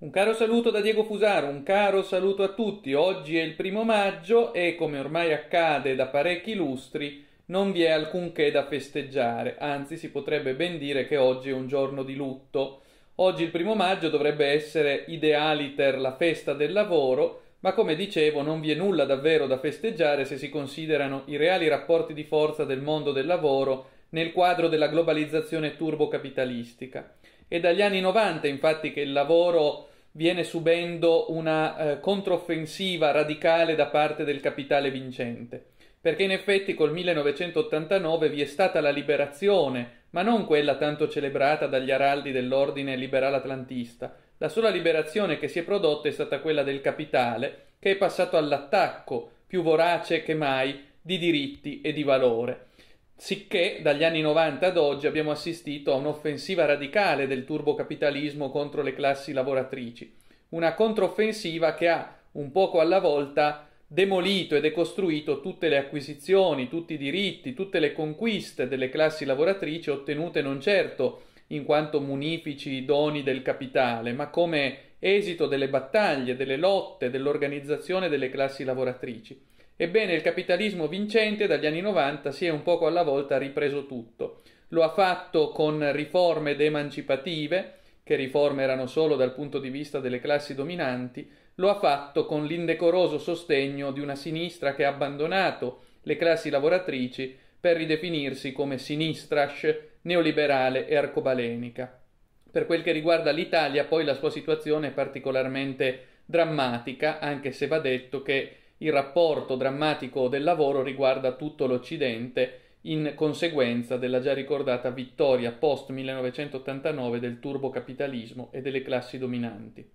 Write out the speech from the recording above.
Un caro saluto da Diego Fusaro, un caro saluto a tutti. Oggi è il primo maggio e, come ormai accade da parecchi lustri, non vi è alcunché da festeggiare, anzi si potrebbe ben dire che oggi è un giorno di lutto. Oggi il primo maggio dovrebbe essere idealiter la festa del lavoro, ma come dicevo non vi è nulla davvero da festeggiare se si considerano i reali rapporti di forza del mondo del lavoro nel quadro della globalizzazione turbocapitalistica. È dagli anni 90 infatti che il lavoro viene subendo una eh, controffensiva radicale da parte del capitale vincente, perché in effetti col 1989 vi è stata la liberazione, ma non quella tanto celebrata dagli araldi dell'ordine liberale atlantista. La sola liberazione che si è prodotta è stata quella del capitale, che è passato all'attacco, più vorace che mai, di diritti e di valore. Sicché dagli anni 90 ad oggi abbiamo assistito a un'offensiva radicale del turbocapitalismo contro le classi lavoratrici, una controffensiva che ha un poco alla volta demolito e decostruito tutte le acquisizioni, tutti i diritti, tutte le conquiste delle classi lavoratrici ottenute non certo in quanto munifici doni del capitale, ma come esito delle battaglie, delle lotte, dell'organizzazione delle classi lavoratrici. Ebbene, il capitalismo vincente dagli anni 90 si è un poco alla volta ripreso tutto. Lo ha fatto con riforme emancipative, che riforme erano solo dal punto di vista delle classi dominanti, lo ha fatto con l'indecoroso sostegno di una sinistra che ha abbandonato le classi lavoratrici per ridefinirsi come sinistrash, neoliberale e arcobalenica. Per quel che riguarda l'Italia, poi la sua situazione è particolarmente drammatica, anche se va detto che il rapporto drammatico del lavoro riguarda tutto l'Occidente in conseguenza della già ricordata vittoria post 1989 del turbocapitalismo e delle classi dominanti.